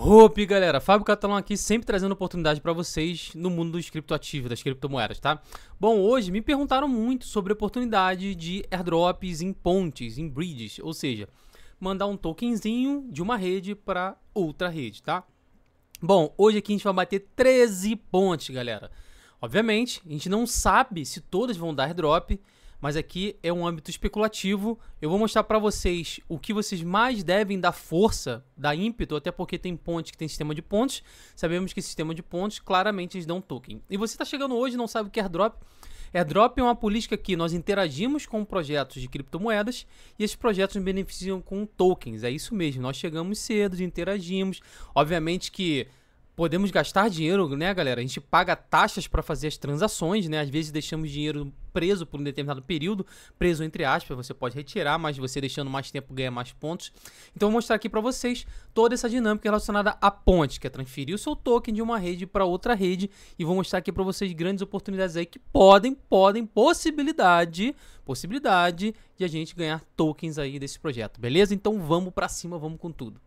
Hope, galera! Fábio Catalão aqui, sempre trazendo oportunidade para vocês no mundo dos criptoativos, das criptomoedas, tá? Bom, hoje me perguntaram muito sobre a oportunidade de airdrops em pontes, em bridges, ou seja, mandar um tokenzinho de uma rede para outra rede, tá? Bom, hoje aqui a gente vai bater 13 pontes, galera. Obviamente, a gente não sabe se todas vão dar airdrop, mas aqui é um âmbito especulativo. Eu vou mostrar para vocês o que vocês mais devem dar força, dar ímpeto, até porque tem ponte que tem sistema de pontos. Sabemos que sistema de pontos claramente eles dão token. E você está chegando hoje não sabe o que é airdrop? Airdrop é uma política que nós interagimos com projetos de criptomoedas e esses projetos beneficiam com tokens. É isso mesmo, nós chegamos cedo, interagimos. Obviamente que podemos gastar dinheiro, né, galera? A gente paga taxas para fazer as transações, né? Às vezes deixamos dinheiro preso por um determinado período, preso entre aspas, você pode retirar, mas você deixando mais tempo ganha mais pontos. Então vou mostrar aqui para vocês toda essa dinâmica relacionada à ponte, que é transferir o seu token de uma rede para outra rede e vou mostrar aqui para vocês grandes oportunidades aí que podem, podem possibilidade, possibilidade de a gente ganhar tokens aí desse projeto, beleza? Então vamos para cima, vamos com tudo.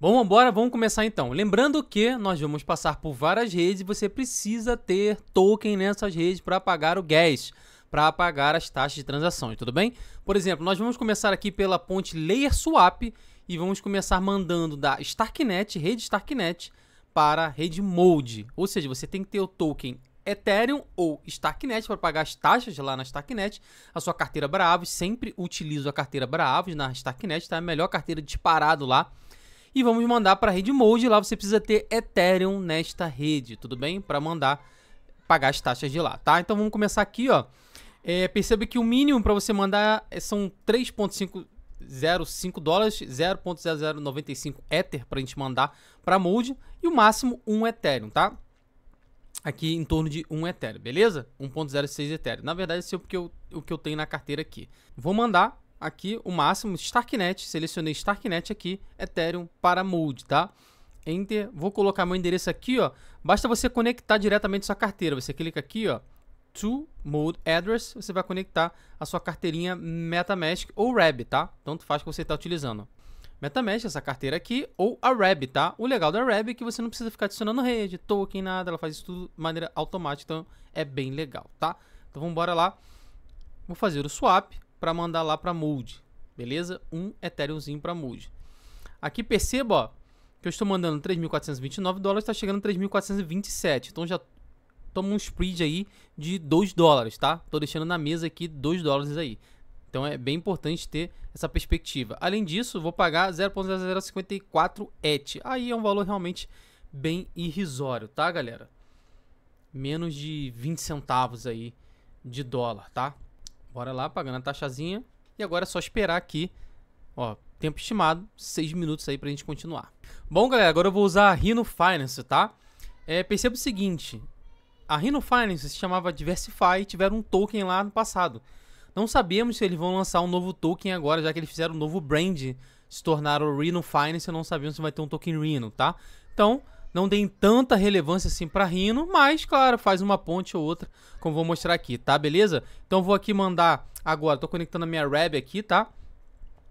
Bom, embora, vamos começar então. Lembrando que nós vamos passar por várias redes, você precisa ter token nessas redes para pagar o gas, para pagar as taxas de transações, tudo bem? Por exemplo, nós vamos começar aqui pela ponte layer swap e vamos começar mandando da Starknet, rede Starknet, para rede Mode. Ou seja, você tem que ter o token Ethereum ou Starknet para pagar as taxas lá na Starknet, a sua carteira Bravos, sempre utilizo a carteira Bravos na Starknet, tá? A melhor carteira disparado lá e vamos mandar para a rede Mode. Lá você precisa ter Ethereum nesta rede, tudo bem? Para mandar pagar as taxas de lá, tá? Então vamos começar aqui, ó. É, perceba que o mínimo para você mandar é, são 3.505 dólares, 0.0095 Ether para a gente mandar para Mode e o máximo 1 Ethereum, tá? Aqui em torno de 1 Ethereum, beleza? 1.06 Ethereum. Na verdade, esse é o que eu, o que eu tenho na carteira aqui. Vou mandar aqui o máximo, Starknet, selecionei Starknet aqui, Ethereum para Mode, tá? Enter, vou colocar meu endereço aqui, ó. Basta você conectar diretamente sua carteira. Você clica aqui, ó, to Mode Address, você vai conectar a sua carteirinha MetaMask ou Rabbit, tá? Tanto faz que você está utilizando. MetaMask, essa carteira aqui, ou a Rabbit, tá? O legal da Rabbit é que você não precisa ficar adicionando rede, token, nada, ela faz isso tudo de maneira automática, então é bem legal, tá? Então vamos embora lá. Vou fazer o swap, para mandar lá para Mood, beleza? Um Ethereumzinho para Mood. Aqui perceba, ó, que eu estou mandando 3.429 dólares, está chegando 3.427. Então já toma um spread aí de 2 dólares, tá? Tô deixando na mesa aqui 2 dólares aí. Então é bem importante ter essa perspectiva. Além disso, vou pagar 0.0054 ETH. Aí é um valor realmente bem irrisório, tá, galera? Menos de 20 centavos aí de dólar, tá? Bora lá, pagando a taxazinha. E agora é só esperar aqui, ó, tempo estimado, 6 minutos aí pra gente continuar. Bom, galera, agora eu vou usar a Rhino Finance, tá? É, perceba o seguinte, a Rhino Finance se chamava Diversify e tiveram um token lá no passado. Não sabemos se eles vão lançar um novo token agora, já que eles fizeram um novo brand, se tornaram Rhino Finance, eu não sabia se vai ter um token Rhino, tá? Então, não deem tanta relevância assim para Rhino, mas claro, faz uma ponte ou outra, como vou mostrar aqui, tá? Beleza? Então vou aqui mandar agora, tô conectando a minha RAB aqui, tá?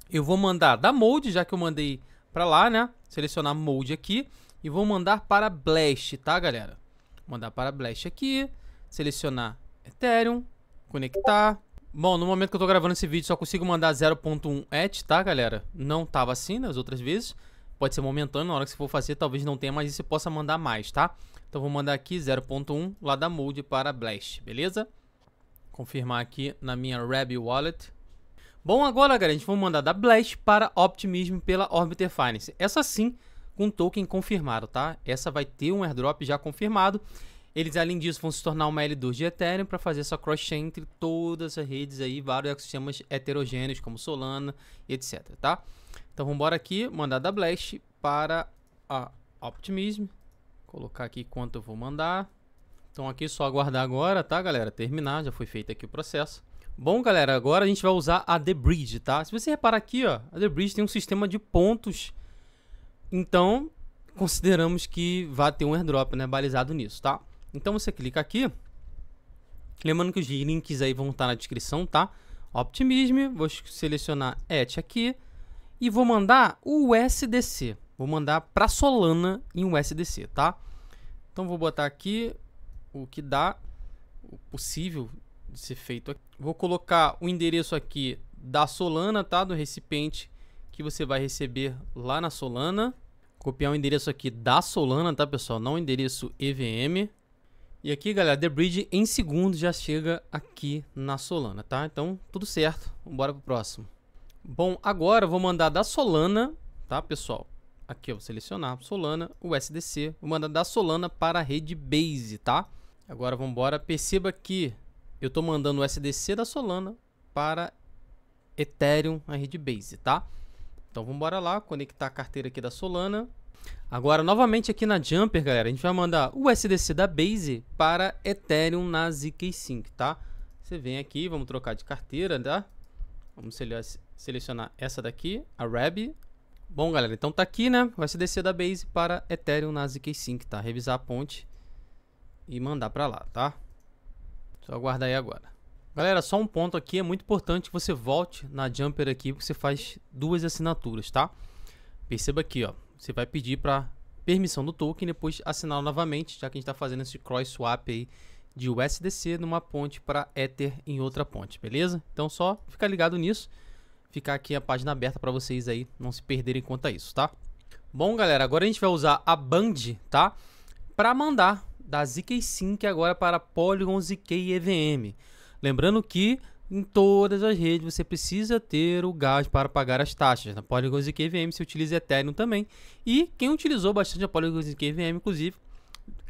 Eu vou mandar da Mode, já que eu mandei para lá, né? Selecionar Mode aqui e vou mandar para Blast, tá, galera? mandar para Blast aqui, selecionar Ethereum, conectar. Bom, no momento que eu tô gravando esse vídeo, só consigo mandar 0.1 ETH, tá, galera? Não tava assim nas né, outras vezes pode ser momentâneo, na hora que você for fazer, talvez não tenha, mais e você possa mandar mais, tá? Então vou mandar aqui 0.1 lá da Mold para Blast, beleza? Confirmar aqui na minha Rabi Wallet. Bom, agora, galera, a gente vai mandar da Blast para Optimism pela Orbiter Finance. Essa sim, com token confirmado, tá? Essa vai ter um airdrop já confirmado. Eles, além disso, vão se tornar uma L2 de Ethereum para fazer essa cross-chain entre todas as redes aí, vários ecossistemas heterogêneos, como Solana e etc, tá? Então vamos embora aqui, mandar da Blast para a Optimism. Colocar aqui quanto eu vou mandar. Então aqui é só aguardar agora, tá galera? Terminar, já foi feito aqui o processo. Bom galera, agora a gente vai usar a The Bridge, tá? Se você reparar aqui, ó, a The Bridge tem um sistema de pontos. Então consideramos que vai ter um airdrop, né, balizado nisso, tá? Então você clica aqui. Lembrando que os links aí vão estar na descrição, tá? Optimism, vou selecionar et aqui e vou mandar o USDC. Vou mandar para Solana em USDC, tá? Então vou botar aqui o que dá, o possível de ser feito aqui. Vou colocar o endereço aqui da Solana, tá? Do recipiente que você vai receber lá na Solana. Copiar o endereço aqui da Solana, tá, pessoal? Não o endereço EVM. E aqui, galera, The Bridge em segundos já chega aqui na Solana, tá? Então, tudo certo. Bora pro próximo. Bom, agora eu vou mandar da Solana, tá, pessoal? Aqui eu vou selecionar Solana, o SDC, vou mandar da Solana para a rede Base, tá? Agora vamos embora. Perceba que eu estou mandando o SDC da Solana para Ethereum, a rede Base, tá? Então vamos embora lá, conectar a carteira aqui da Solana. Agora, novamente aqui na Jumper, galera, a gente vai mandar o SDC da Base para Ethereum na ZK Sync, tá? Você vem aqui, vamos trocar de carteira, tá? Vamos selecionar selecionar essa daqui, a Rab. Bom, galera, então tá aqui, né? Vai se descer da base para Ethereum na ZK Sync, tá? Revisar a ponte e mandar para lá, tá? Só aguardar aí agora. Galera, só um ponto aqui, é muito importante que você volte na Jumper aqui, porque você faz duas assinaturas, tá? Perceba aqui, ó, você vai pedir para permissão do token depois assinar novamente, já que a gente está fazendo esse cross swap aí de USDC numa ponte para Ether em outra ponte, beleza? Então só ficar ligado nisso ficar aqui a página aberta para vocês aí não se perderem quanto a isso, tá? Bom, galera, agora a gente vai usar a Band, tá? Para mandar da ZK Sync agora para Polygon ZK EVM. Lembrando que em todas as redes você precisa ter o gás para pagar as taxas. Na né? Polygon ZK EVM se utiliza Ethereum também. E quem utilizou bastante a Polygon ZK EVM, inclusive,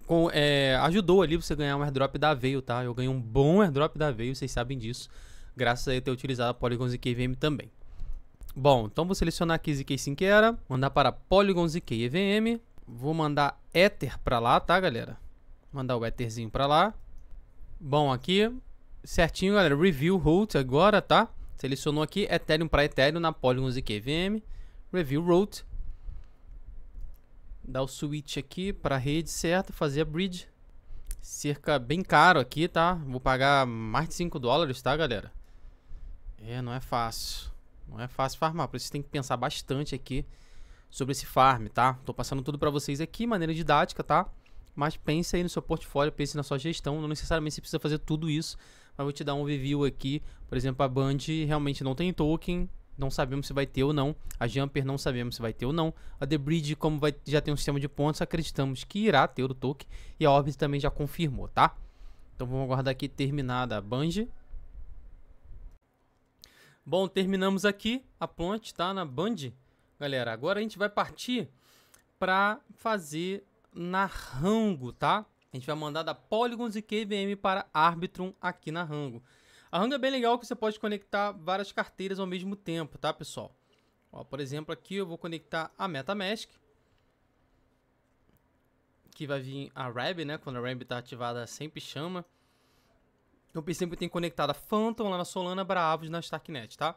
com, é, ajudou ali você ganhar um airdrop da Veio, tá? Eu ganhei um bom airdrop da Veio, vocês sabem disso graças a ter utilizado Polygon zkVM também. Bom, então vou selecionar aqui ZK que era, mandar para Polygon zkVM, vou mandar Ether para lá, tá, galera? Mandar o Etherzinho para lá. Bom, aqui, certinho, galera, Review Route agora, tá? Selecionou aqui Ethereum para Ethereum na Polygon zkVM, Review Route. Dar o switch aqui para a rede certa, fazer a bridge cerca bem caro aqui, tá? Vou pagar mais de 5 dólares, tá, galera? É, não é fácil. Não é fácil farmar, por isso tem que pensar bastante aqui sobre esse farm, tá? Tô passando tudo para vocês aqui, maneira didática, tá? Mas pense aí no seu portfólio, pense na sua gestão, não necessariamente você precisa fazer tudo isso, mas vou te dar um review aqui. Por exemplo, a Band realmente não tem token, não sabemos se vai ter ou não. A Jumper não sabemos se vai ter ou não. A The Bridge, como vai, já tem um sistema de pontos, acreditamos que irá ter o token. E a Orbit também já confirmou, tá? Então vamos aguardar aqui terminada a Band. Bom, terminamos aqui a ponte, tá? Na Band. Galera, agora a gente vai partir para fazer na Rango, tá? A gente vai mandar da Polygons e KVM para Arbitrum aqui na Rango. A Rango é bem legal que você pode conectar várias carteiras ao mesmo tempo, tá, pessoal? Ó, por exemplo, aqui eu vou conectar a MetaMask. Que vai vir a Rab, né? Quando a Rab tá ativada, sempre chama. Eu percebo que tem conectada Phantom lá na Solana, Bravos na Starknet, tá?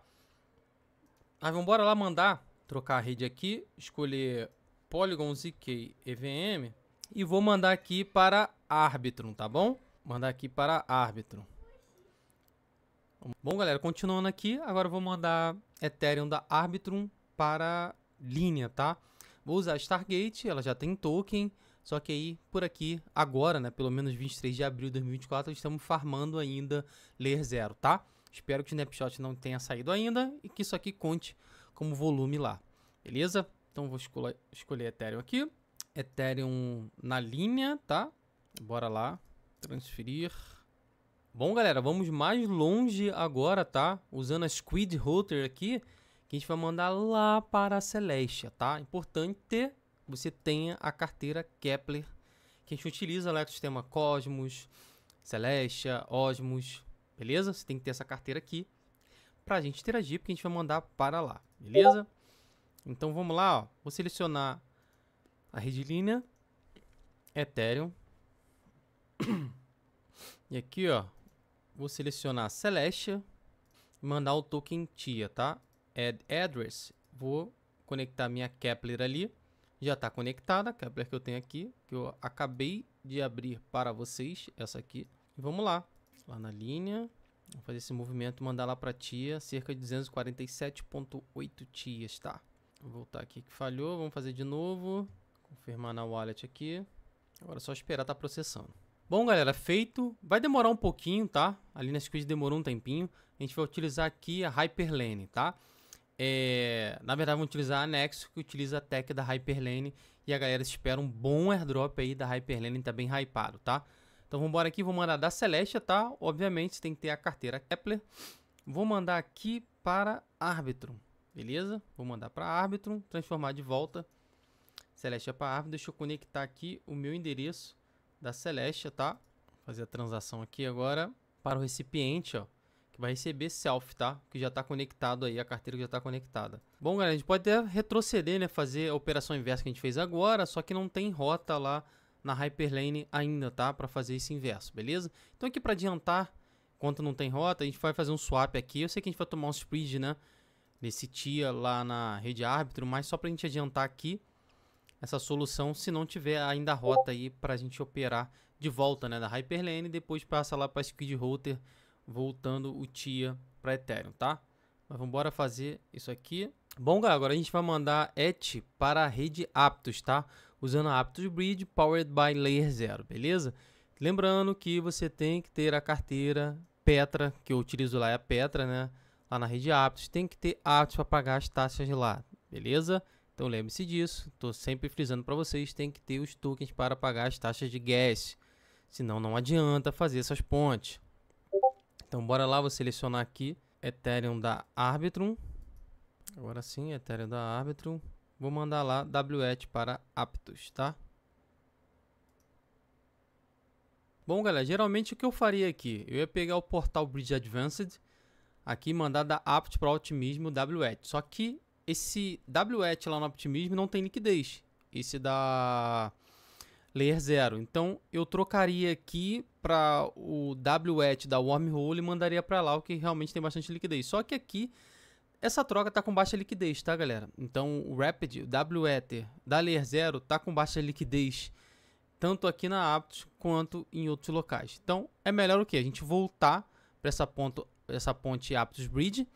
Aí vamos bora lá mandar, trocar a rede aqui, escolher Polygon ZK EVM e vou mandar aqui para Arbitrum, tá bom? Mandar aqui para Arbitrum. Bom, galera, continuando aqui, agora vou mandar Ethereum da Arbitrum para linha, tá? Vou usar Stargate, ela já tem token. Só que aí, por aqui, agora, né, pelo menos 23 de abril de 2024, estamos farmando ainda Layer Zero, tá? Espero que o Snapshot não tenha saído ainda e que isso aqui conte como volume lá, beleza? Então vou escolher, escolher Ethereum aqui, Ethereum na linha, tá? Bora lá, transferir. Bom, galera, vamos mais longe agora, tá? Usando a Squid Router aqui, que a gente vai mandar lá para a Celestia, tá? Importante que você tenha a carteira Kepler, que a gente utiliza lá no o sistema Cosmos, Celestia, Osmos, beleza? Você tem que ter essa carteira aqui para a gente interagir, porque a gente vai mandar para lá, beleza? Então vamos lá, ó. vou selecionar a rede linha, Ethereum, e aqui ó, vou selecionar Celestia e mandar o token TIA, tá? Add address, vou conectar minha Kepler ali já está conectada, a Kepler que eu tenho aqui, que eu acabei de abrir para vocês, essa aqui. vamos lá, lá na linha, vou fazer esse movimento, mandar lá para tia, cerca de 247.8 tias, tá? Vou voltar aqui que falhou, vamos fazer de novo, confirmar na wallet aqui. Agora é só esperar tá processando. Bom, galera, feito. Vai demorar um pouquinho, tá? ali nas coisas demorou um tempinho. A gente vai utilizar aqui a Hyperlane, tá? É, na verdade, vão utilizar a Nexo, que utiliza a tech da Hyperlane. E a galera espera um bom airdrop aí da Hyperlane, tá bem hypado, tá? Então vamos embora aqui, vou mandar da Celestia, tá? Obviamente você tem que ter a carteira Kepler. Vou mandar aqui para Arbitrum, beleza? Vou mandar para Arbitrum, transformar de volta. Celestia é para Arbitrum, deixa eu conectar aqui o meu endereço da Celestia, tá? Fazer a transação aqui agora para o recipiente, ó vai receber self, tá? Que já tá conectado aí, a carteira que já tá conectada. Bom, galera, a gente pode até retroceder, né? Fazer a operação inversa que a gente fez agora, só que não tem rota lá na Hyperlane ainda, tá? Para fazer esse inverso, beleza? Então aqui para adiantar, enquanto não tem rota, a gente vai fazer um swap aqui. Eu sei que a gente vai tomar um spread, né? Nesse TIA lá na rede árbitro, mas só para a gente adiantar aqui essa solução se não tiver ainda a rota aí para a gente operar de volta, né? Da Hyperlane e depois passa lá para Skid Router voltando o TIA para Ethereum, tá? Mas vamos embora fazer isso aqui. Bom, galera, agora a gente vai mandar ET para a rede Aptos, tá? Usando a Aptos Bridge Powered by Layer 0, beleza? Lembrando que você tem que ter a carteira Petra, que eu utilizo lá é a Petra, né? Lá na rede Aptos, tem que ter Aptos para pagar as taxas lá, beleza? Então lembre-se disso, estou sempre frisando para vocês, tem que ter os tokens para pagar as taxas de gas, senão não adianta fazer essas pontes. Então bora lá, vou selecionar aqui Ethereum da Arbitrum. Agora sim, Ethereum da Arbitrum. Vou mandar lá WET para Aptos, tá? Bom, galera, geralmente o que eu faria aqui? Eu ia pegar o portal Bridge Advanced, aqui mandar da apt para Optimismo WET. Só que esse WET lá no Optimismo não tem liquidez. Esse da layer 0. Então eu trocaria aqui para o wet da wormhole e mandaria para lá, o que realmente tem bastante liquidez. Só que aqui essa troca está com baixa liquidez, tá galera? Então o rapid, o wet da layer 0 está com baixa liquidez tanto aqui na Aptos quanto em outros locais. Então é melhor o que? A gente voltar para essa, essa ponte Aptos Bridge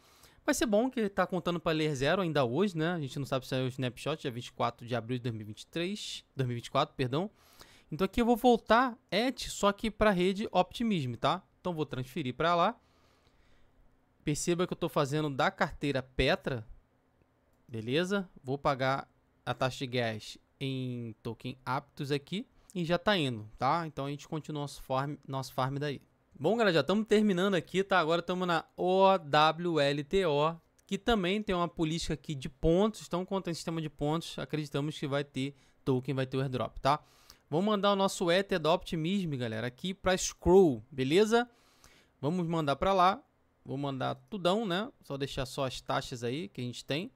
Vai ser bom que ele tá contando para ler zero ainda hoje, né? A gente não sabe se é o snapshot, dia 24 de abril de 2023, 2024, perdão. Então aqui eu vou voltar et, só que para rede Optimism, tá? Então vou transferir para lá. Perceba que eu estou fazendo da carteira Petra, beleza? Vou pagar a taxa de gas em token Aptos aqui e já está indo, tá? Então a gente continua nosso farm, nosso farm daí. Bom, galera, já estamos terminando aqui, tá? Agora estamos na OWLTO, que também tem uma política aqui de pontos. Então, quanto ao sistema de pontos, acreditamos que vai ter token, vai ter o airdrop, tá? Vamos mandar o nosso Ether da Optimism, galera, aqui para Scroll, beleza? Vamos mandar para lá. Vou mandar tudão, né? Só deixar só as taxas aí que a gente tem.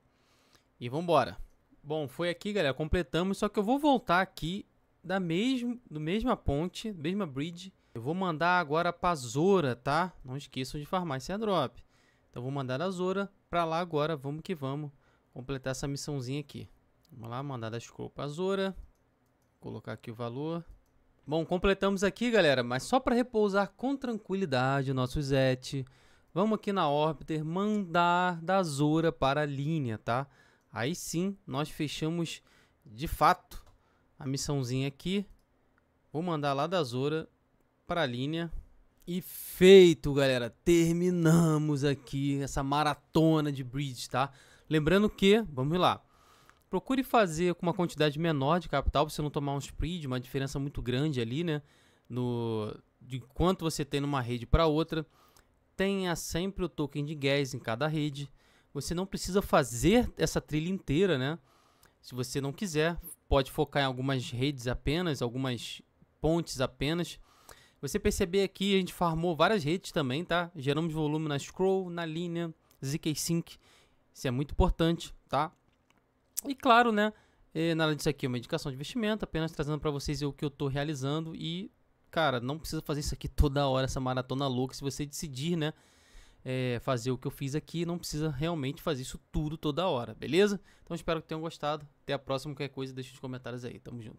E vamos embora. Bom, foi aqui, galera. Completamos. Só que eu vou voltar aqui da mesmo, do mesma ponte, mesma bridge eu vou mandar agora pra Zora, tá? Não esqueçam de farmar esse drop. Então vou mandar a Zora pra lá agora. Vamos que vamos completar essa missãozinha aqui. Vamos lá, mandar da scroll pra Zora. Colocar aqui o valor. Bom, completamos aqui, galera. Mas só para repousar com tranquilidade o nosso Zet. Vamos aqui na Orbiter mandar da Zora para a linha, tá? Aí sim, nós fechamos de fato a missãozinha aqui. Vou mandar lá da Zora para a linha. E feito, galera, terminamos aqui essa maratona de bridge, tá? Lembrando que, vamos lá, procure fazer com uma quantidade menor de capital para você não tomar um spread, uma diferença muito grande ali, né? No, de quanto você tem numa rede para outra. Tenha sempre o token de gas em cada rede. Você não precisa fazer essa trilha inteira, né? Se você não quiser, pode focar em algumas redes apenas, algumas pontes apenas. Você perceber aqui, a gente farmou várias redes também, tá? Geramos volume na Scroll, na linha, ZK Sync. Isso é muito importante, tá? E claro, né? É, nada disso aqui é uma indicação de investimento, apenas trazendo para vocês o que eu estou realizando e, cara, não precisa fazer isso aqui toda hora, essa maratona louca. Se você decidir, né, é, fazer o que eu fiz aqui, não precisa realmente fazer isso tudo toda hora, beleza? Então espero que tenham gostado. Até a próxima, qualquer coisa, deixa os comentários aí. Tamo junto.